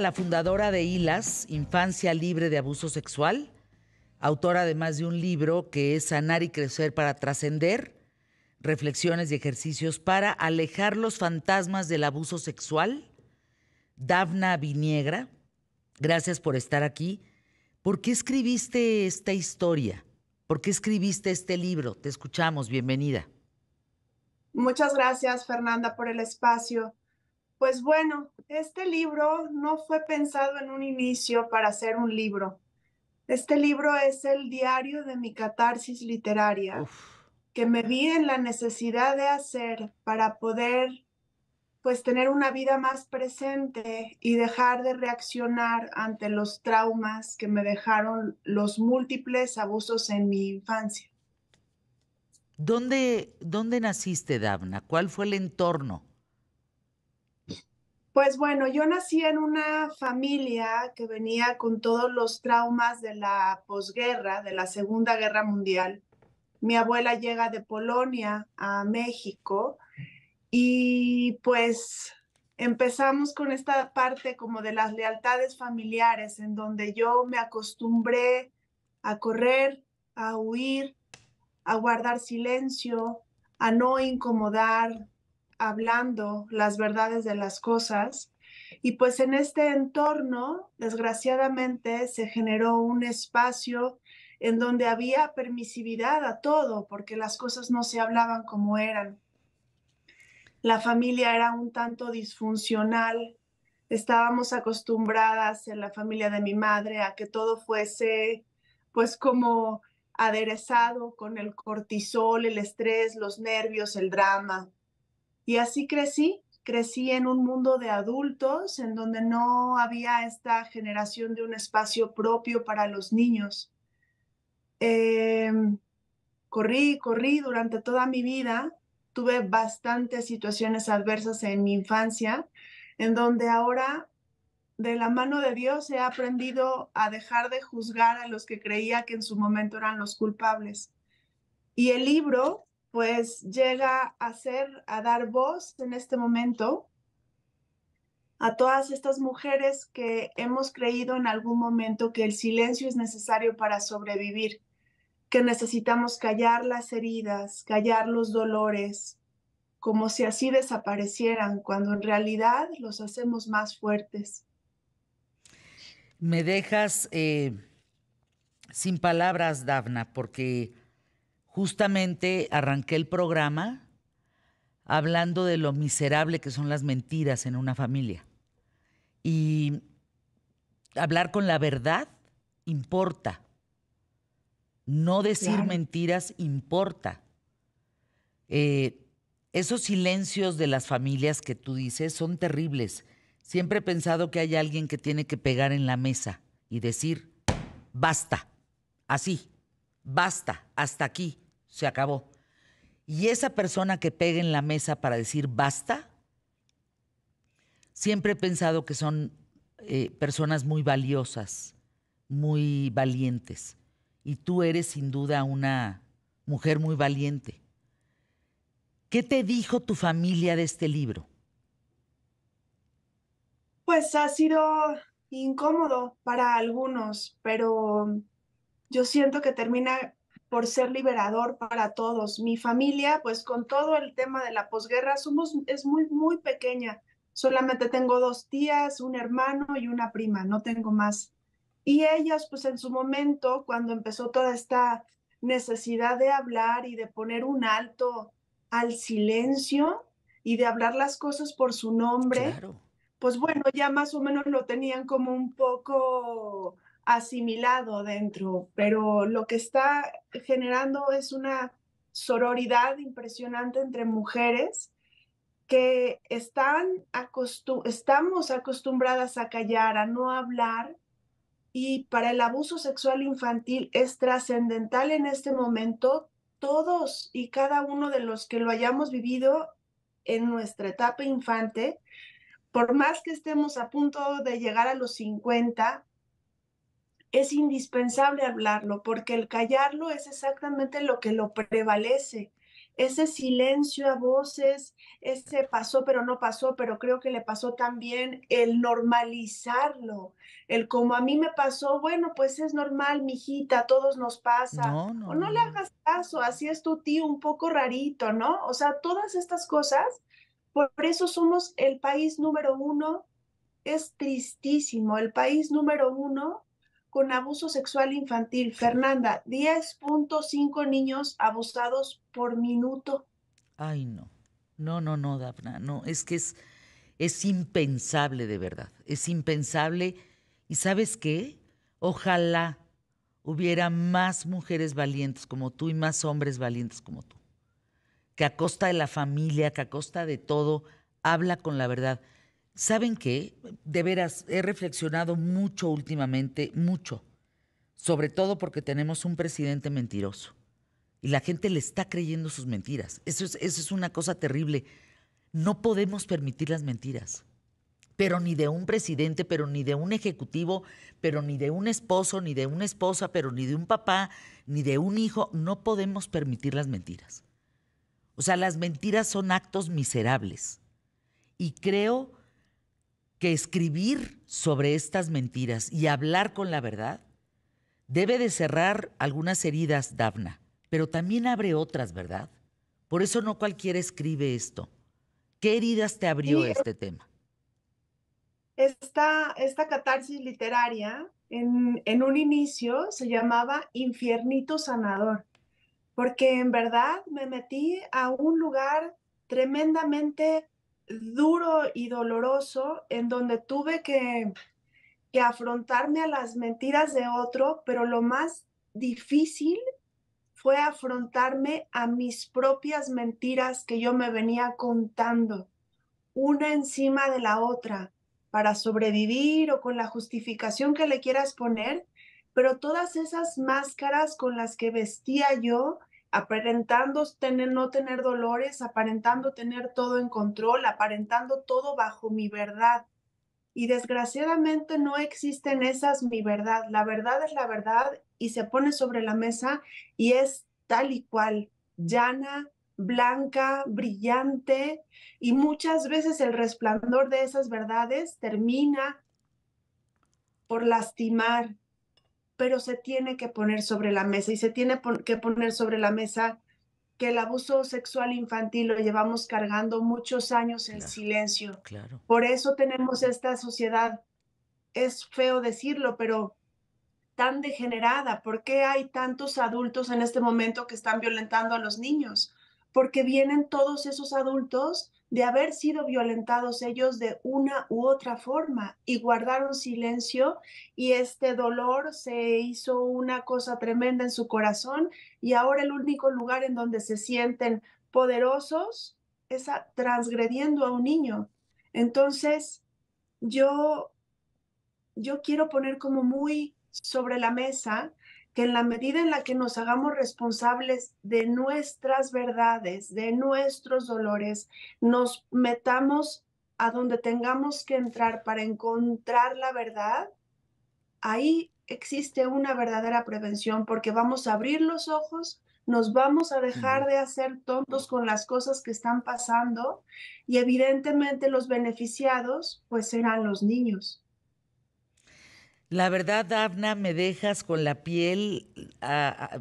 la fundadora de ILAS, Infancia Libre de Abuso Sexual, autora además de un libro que es Sanar y Crecer para Trascender, reflexiones y ejercicios para alejar los fantasmas del abuso sexual. Dafna Viniegra, gracias por estar aquí. ¿Por qué escribiste esta historia? ¿Por qué escribiste este libro? Te escuchamos, bienvenida. Muchas gracias, Fernanda, por el espacio. Pues bueno, este libro no fue pensado en un inicio para ser un libro. Este libro es el diario de mi catarsis literaria, que me vi en la necesidad de hacer para poder pues tener una vida más presente y dejar de reaccionar ante los traumas que me dejaron los múltiples abusos en mi infancia. ¿Dónde, dónde naciste, Dafna? ¿Cuál fue el entorno? Pues bueno, yo nací en una familia que venía con todos los traumas de la posguerra, de la Segunda Guerra Mundial. Mi abuela llega de Polonia a México y pues empezamos con esta parte como de las lealtades familiares, en donde yo me acostumbré a correr, a huir, a guardar silencio, a no incomodar, hablando las verdades de las cosas. Y pues en este entorno, desgraciadamente, se generó un espacio en donde había permisividad a todo, porque las cosas no se hablaban como eran. La familia era un tanto disfuncional. Estábamos acostumbradas en la familia de mi madre a que todo fuese pues como aderezado con el cortisol, el estrés, los nervios, el drama, y así crecí, crecí en un mundo de adultos en donde no había esta generación de un espacio propio para los niños. Em, corrí, corrí durante toda mi vida, tuve bastantes situaciones adversas en mi infancia, en donde ahora de la mano de Dios he aprendido a dejar de juzgar a los que creía que en su momento eran los culpables. Y el libro pues llega a ser, a dar voz en este momento a todas estas mujeres que hemos creído en algún momento que el silencio es necesario para sobrevivir, que necesitamos callar las heridas, callar los dolores, como si así desaparecieran, cuando en realidad los hacemos más fuertes. Me dejas eh, sin palabras, Dafna, porque justamente arranqué el programa hablando de lo miserable que son las mentiras en una familia. Y hablar con la verdad importa. No decir mentiras importa. Eh, esos silencios de las familias que tú dices son terribles. Siempre he pensado que hay alguien que tiene que pegar en la mesa y decir, basta, así, basta, hasta aquí se acabó. Y esa persona que pega en la mesa para decir basta, siempre he pensado que son eh, personas muy valiosas, muy valientes. Y tú eres sin duda una mujer muy valiente. ¿Qué te dijo tu familia de este libro? Pues ha sido incómodo para algunos, pero yo siento que termina por ser liberador para todos. Mi familia, pues con todo el tema de la posguerra, somos, es muy, muy pequeña. Solamente tengo dos tías, un hermano y una prima, no tengo más. Y ellas, pues en su momento, cuando empezó toda esta necesidad de hablar y de poner un alto al silencio y de hablar las cosas por su nombre, pues bueno, ya más o menos lo tenían como un poco asimilado dentro, pero lo que está generando es una sororidad impresionante entre mujeres que están estamos acostumbradas a callar, a no hablar, y para el abuso sexual infantil es trascendental en este momento todos y cada uno de los que lo hayamos vivido en nuestra etapa infante, por más que estemos a punto de llegar a los 50, es indispensable hablarlo porque el callarlo es exactamente lo que lo prevalece. Ese silencio a voces, ese pasó pero no pasó, pero creo que le pasó también el normalizarlo, el como a mí me pasó, bueno, pues es normal, mijita, a todos nos pasa. No, o no le hagas caso, así es tu tío un poco rarito, ¿no? O sea, todas estas cosas, por eso somos el país número uno, es tristísimo, el país número uno con abuso sexual infantil. Fernanda, 10.5 niños abusados por minuto. Ay, no. No, no, no, Dafna. No, es que es, es impensable de verdad. Es impensable. ¿Y sabes qué? Ojalá hubiera más mujeres valientes como tú y más hombres valientes como tú. Que a costa de la familia, que a costa de todo, habla con la verdad. ¿Saben qué? De veras, he reflexionado mucho últimamente, mucho, sobre todo porque tenemos un presidente mentiroso y la gente le está creyendo sus mentiras. Eso es, una cosa terrible. No podemos permitir las mentiras, pero ni de un presidente, pero ni de un ejecutivo, pero ni de un esposo, ni de una esposa, pero ni de un papá, ni de un hijo. No podemos permitir las mentiras. O sea, las mentiras son actos miserables. Y creo que escribir sobre estas mentiras y hablar con la verdad debe de cerrar algunas heridas, Dafna, pero también abre otras, ¿verdad? Por eso no cualquiera escribe esto. ¿Qué heridas te abrió este tema? Esta, esta catarsis literaria en un inicio se llamaba Infiernito Sanador, porque en verdad me metí a un lugar tremendamente duro y doloroso en donde tuve que, que afrontarme a las mentiras de otro, pero lo más difícil fue afrontarme a mis propias mentiras que yo me venía contando, una encima de la otra, para sobrevivir o con la justificación que le quieras poner, pero todas esas máscaras con las que vestía yo aparentando tener, no tener dolores, aparentando tener todo en control, aparentando todo bajo mi verdad. Y desgraciadamente no existen esas mi verdad. La verdad es la verdad y se pone sobre la mesa y es tal y cual, llana, blanca, brillante. Y muchas veces el resplandor de esas verdades termina por lastimar, pero se tiene que poner sobre la mesa y se tiene que poner sobre la mesa que el abuso sexual infantil lo llevamos cargando muchos años en silencio. Por eso tenemos esta sociedad, es feo decirlo, pero tan degenerada. ¿Por qué hay tantos adultos en este momento que están violentando a los niños? Porque vienen todos esos adultos de haber sido violentados ellos de una u otra forma y guardaron silencio y este dolor se hizo una cosa tremenda en su corazón y ahora el único lugar en donde se sienten poderosos es transgrediendo a un niño. Entonces, yo, yo quiero poner como muy sobre la mesa que en la medida en la que nos hagamos responsables de nuestras verdades, de nuestros dolores, nos metamos a donde tengamos que entrar para encontrar la verdad, ahí existe una verdadera prevención porque vamos a abrir los ojos, nos vamos a dejar de hacer tontos con las cosas que están pasando y evidentemente los beneficiados pues serán los niños. La verdad, Dafna, me dejas con la piel a,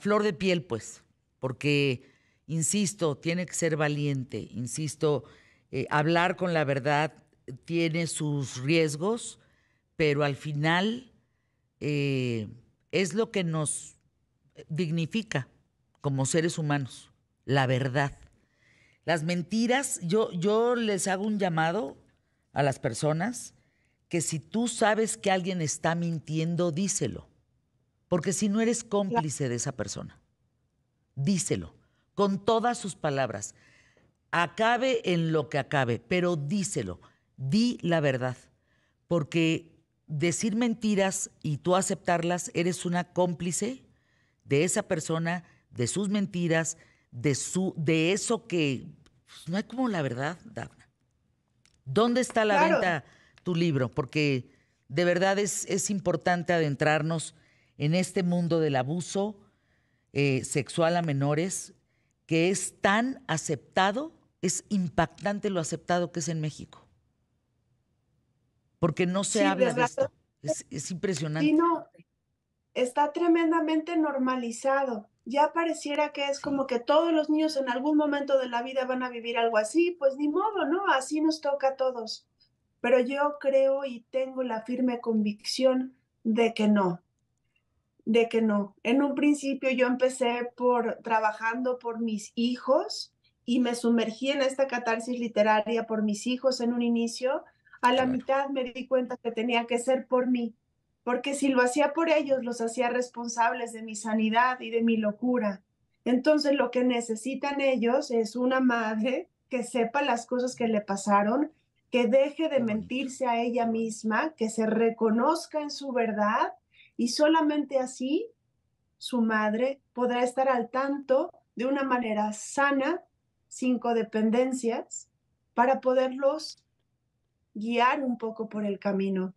flor de piel, pues, porque, insisto, tiene que ser valiente, insisto, eh, hablar con la verdad tiene sus riesgos, pero al final eh, es lo que nos dignifica como seres humanos, la verdad. Las mentiras, yo, yo les hago un llamado a las personas que si tú sabes que alguien está mintiendo, díselo. Porque si no eres cómplice de esa persona, díselo, con todas sus palabras. Acabe en lo que acabe, pero díselo, di la verdad. Porque decir mentiras y tú aceptarlas, eres una cómplice de esa persona, de sus mentiras, de, su, de eso que pues, no es como la verdad, Dafna. ¿Dónde está la venta? tu libro, porque de verdad es, es importante adentrarnos en este mundo del abuso eh, sexual a menores, que es tan aceptado, es impactante lo aceptado que es en México. Porque no se habla de esto. Es, impresionante. no, está tremendamente normalizado ya pareciera que es como que todos los niños en algún momento de la vida van a vivir algo así, pues ni modo, ¿no? Así nos toca a todos pero yo creo y tengo la firme convicción de que no, de que no. En un principio yo empecé por trabajando por mis hijos y me sumergí en esta catarsis literaria por mis hijos en un inicio. A la mitad me di cuenta que tenía que ser por mí, porque si lo hacía por ellos, los hacía responsables de mi sanidad y de mi locura. Entonces lo que necesitan ellos es una madre que sepa las cosas que le pasaron que deje de mentirse a ella misma, que se reconozca en su verdad y solamente así su madre podrá estar al tanto de una manera sana, sin codependencias, para poderlos guiar un poco por el camino.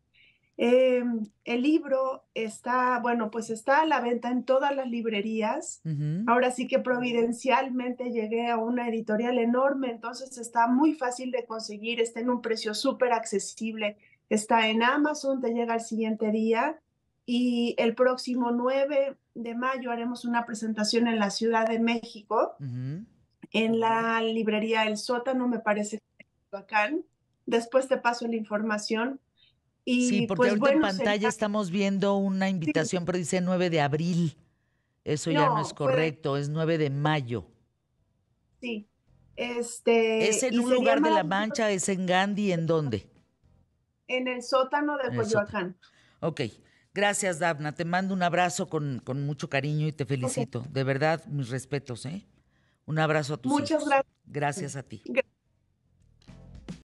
Em, el libro está, bueno, pues está a la venta en todas las librerías. Ahora sí que providencialmente llegué a una editorial enorme, entonces está muy fácil de conseguir, está en un precio súper accesible. Está en Amazon, te llega el siguiente día y el próximo 9 de mayo haremos una presentación en la Ciudad de México, en la librería El Sótano, me parece, bacán. Después te paso la información sí, porque pues, ahorita en pantalla estamos viendo una invitación, pero dice 9 de abril. Eso ya no es pues correcto, es 9 de mayo. Sí. Este, ¿Es en un lugar de La Mancha? ¿Es en Gandhi? ¿En dónde? En el sótano de Coyoacán. Ok. Gracias, Dafna. Te mando un abrazo con, con mucho cariño y te felicito. De verdad, mis respetos, ¿eh? Un abrazo a tus Muchas gracias. Gracias a ti.